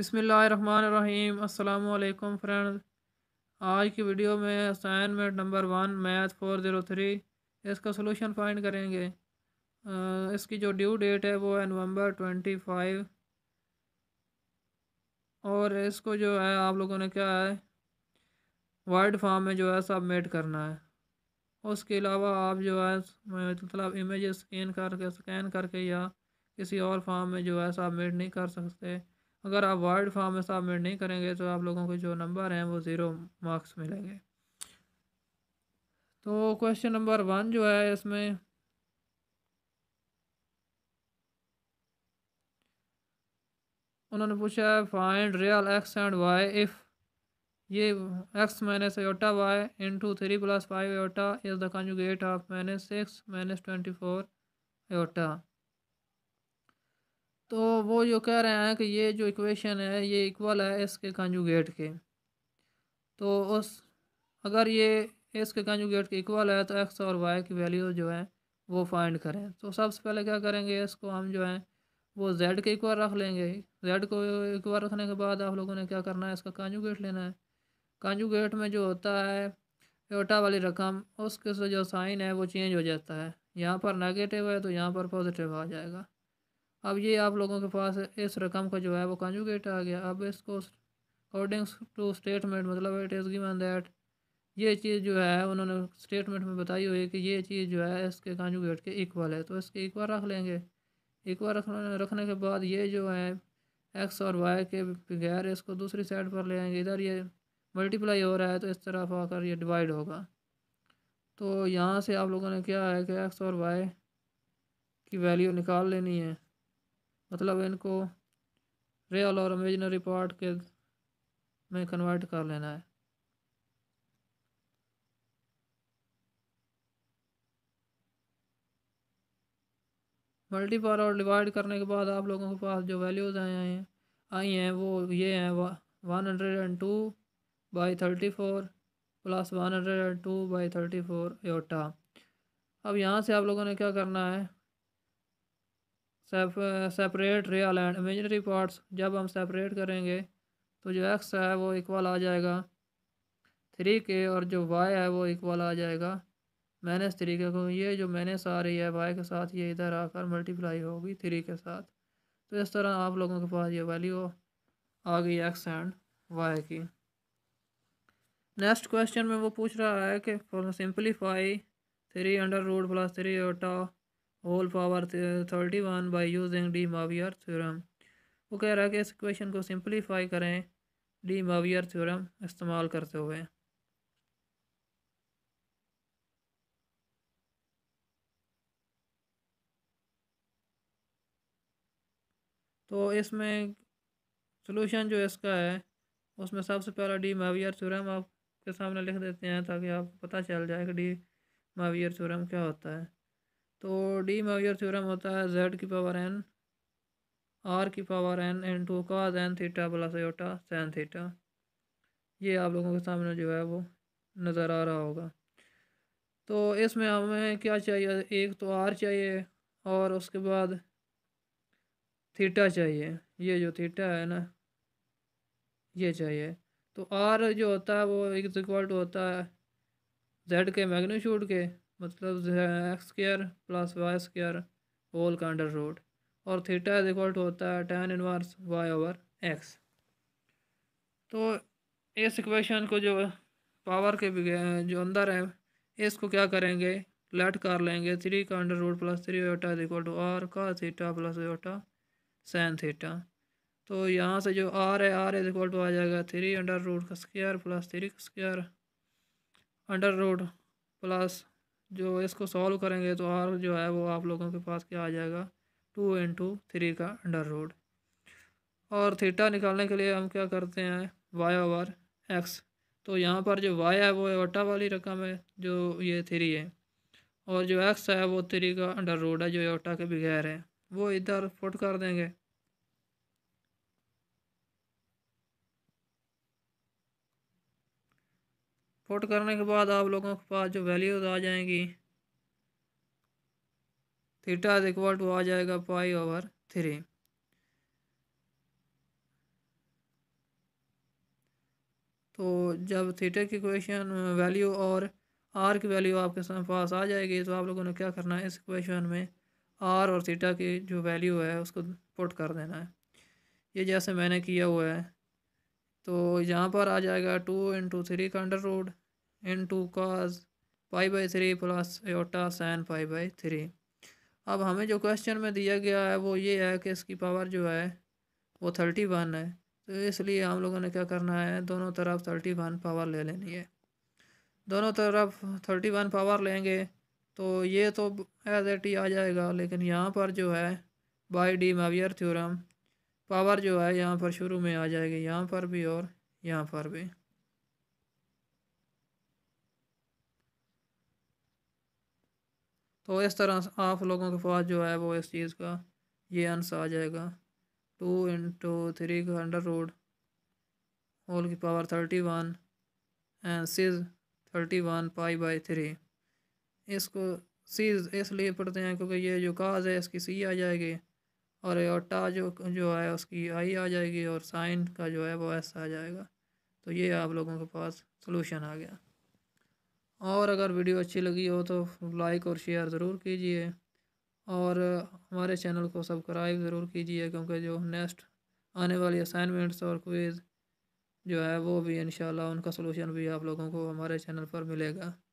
बिसमीम अल्लाम फ्रेंड्स आज की वीडियो में assignment number one math four zero three इसका सोलूशन फाइंड करेंगे इसकी जो ड्यू डेट है वो है नवंबर ट्वेंटी फाइव और इसको जो है आप लोगों ने क्या है वर्ड फॉर्म में जो है सबमिट करना है उसके अलावा आप जो है मतलब इमेज स्कैन करके स्कैन करके या किसी और फॉर्म में जो है सबमिट नहीं कर सकते अगर आप वर्ड फॉर्म में सबमिट नहीं करेंगे तो आप लोगों के जो नंबर हैं वो ज़ीरो मार्क्स मिलेंगे तो क्वेश्चन नंबर वन जो है इसमें उन्होंने पूछा है find real x and y if ये x minus iota y into three plus five iota is the conjugate of minus six minus twenty four iota तो वो जो कह रहे हैं कि ये जो इक्वेशन है ये इक्वल है एस के कंजुगेट के तो उस अगर ये एस के कंजुगेट के इक्वल है तो एक्स और वाई की वैल्यू जो है वो फाइंड करें तो सबसे पहले क्या करेंगे इसको हम जो है वो जेड के इक्वल रख लेंगे जेड को इक्वल रखने के बाद आप लोगों ने क्या करना है इसका कंजुगेट लेना है कंजुगेट में जो होता है एटा वाली रकम उसके से जो साइन है वो चेंज हो जाता है यहाँ पर नेगेटिव है तो यहाँ पर पॉजिटिव आ जाएगा अब ये आप लोगों के पास इस रकम का जो है वो कंजुगेट आ गया अब इसको अकॉर्डिंग टू स्टेटमेंट मतलब इट इज़ गिवन दैट ये चीज़ जो है उन्होंने स्टेटमेंट में बताई हुई है कि ये चीज़ जो है इसके कंजुगेट के इक्वल है तो इसके इक्वल रख लेंगे इक्वल रख रखने के बाद ये जो है एक्स और वाई के बगैर इसको दूसरी साइड पर ले आएंगे इधर ये मल्टीप्लाई हो रहा है तो इस तरफ आकर ये डिवाइड होगा तो यहाँ से आप लोगों ने क्या है कि एक्स और वाई की वैल्यू निकाल लेनी है मतलब इनको रियल और इमेजनरी पार्ट के में कन्वर्ट कर लेना है मल्टीपार और डिवाइड करने के बाद आप लोगों के पास जो वैल्यूज़ आए हैं आई हैं वो ये हैं one hundred and two by thirty four plus one hundred and two by thirty four iota अब यहाँ से आप लोगों ने क्या करना है separate real and imaginary parts जब हम सेपरेट करेंगे तो जो एक्स है वो इक्वल आ जाएगा थ्री के और जो वाई है वो इक्वल आ जाएगा माइनस थ्री के क्योंकि ये जो माइनस आ रही है वाई के साथ ये इधर आकर मल्टीप्लाई होगी थ्री के साथ तो इस तरह आप लोगों के पास ये वैल्यू आ गई एक्स एंड वाई की नेक्स्ट क्वेश्चन में वो पूछ रहा है कि simplify three under root plus three iota whole power thirty one by using de Moivre theorem वो कह रहा है कि इस क्वेश्चन को सिंप्लीफाई करें डी मावियर थ्योरम इस्तेमाल करते हुए तो इसमें सॉल्यूशन जो इसका है उसमें सबसे पहला डी मावियर थ्योरम आपके सामने लिख देते हैं ताकि आपको पता चल जाए कि डी मावियर थ्योरम क्या होता है तो डी मॉइर थ्योरम होता है जेड की पावर एन आर की पावर एन एन टू का जैन theta plus iota sin theta ये आप लोगों के सामने जो है वो नज़र आ रहा होगा तो इसमें हमें क्या चाहिए एक तो आर चाहिए और उसके बाद थीटा चाहिए ये जो थीटा है ना ये चाहिए तो आर जो होता है वो इक्वल टू होता है जेड के मैग्नीट्यूड के मतलब जो है x square plus y square whole का अंडर रूट और थीटा इज इक्वल टू होता है tan inverse y over x तो इस इक्वेशन को जो पावर के जो अंदर है इसको क्या करेंगे लेट कर लेंगे थ्री का under root plus three iota is equal to r का theta plus iota sin theta तो यहाँ से जो आर है आर इज इक्वल टू आ जाएगा थ्री अंडर रूट का स्क्र प्लस थ्री का स्क्र अंडर रूट प्लस जो इसको सॉल्व करेंगे तो आर जो है वो आप लोगों के पास क्या आ जाएगा टू इंटू थ्री का अंडर रोड और थीटा निकालने के लिए हम क्या करते हैं वाई ओवर एक्स तो यहाँ पर जो वाई है वो एवटा वाली रकम है जो ये थ्री है और जो एक्स है वो थ्री का अंडर रोड है जो एवटा के बगैर है वो इधर फुट कर देंगे पुट करने के बाद आप लोगों के पास जो वैल्यूज आ जाएंगी थीटा इज इक्वल टू आ जाएगा पाई ओवर थ्री तो जब थीटा की क्वेश्चन वैल्यू और आर की वैल्यू आपके पास आ जाएगी तो आप लोगों ने क्या करना है इस क्वेश्चन में आर और थीटा की जो वैल्यू है उसको पुट कर देना है ये जैसे मैंने किया हुआ है तो यहाँ पर आ जाएगा टू इंटू थ्री का under root into cos five by three plus iota sin five by three अब हमें जो क्वेश्चन में दिया गया है वो ये है कि इसकी पावर जो है वो थर्टी वन है तो इसलिए हम लोगों ने क्या करना है दोनों तरफ थर्टी वन पावर ले लेनी है दोनों तरफ थर्टी वन पावर लेंगे तो ये तो एज एट ही आ जाएगा लेकिन यहाँ पर जो है by de Moivre theorem power जो है यहाँ पर शुरू में आ जाएगी यहाँ पर भी और यहाँ पर भी तो इस तरह आप लोगों के पास जो है वो इस चीज़ का ये आंसर आ जाएगा टू इंटू थ्री का अंडर रोड होल की पावर थर्टी वन एंड सीज thirty one pi by three इसको सीज इसलिए पढ़ते हैं क्योंकि ये जो काज है इसकी सी आ जाएगी और एटा जो जो है उसकी आई आ जाएगी और साइन का जो है वो एस आ जाएगा तो ये आप लोगों के पास सोलूशन आ गया और अगर वीडियो अच्छी लगी हो तो लाइक और शेयर ज़रूर कीजिए और हमारे चैनल को सब्सक्राइब ज़रूर कीजिए क्योंकि जो नेक्स्ट आने वाली असाइनमेंट्स और क्विज़ जो है वो भी इन उनका सलूशन भी आप लोगों को हमारे चैनल पर मिलेगा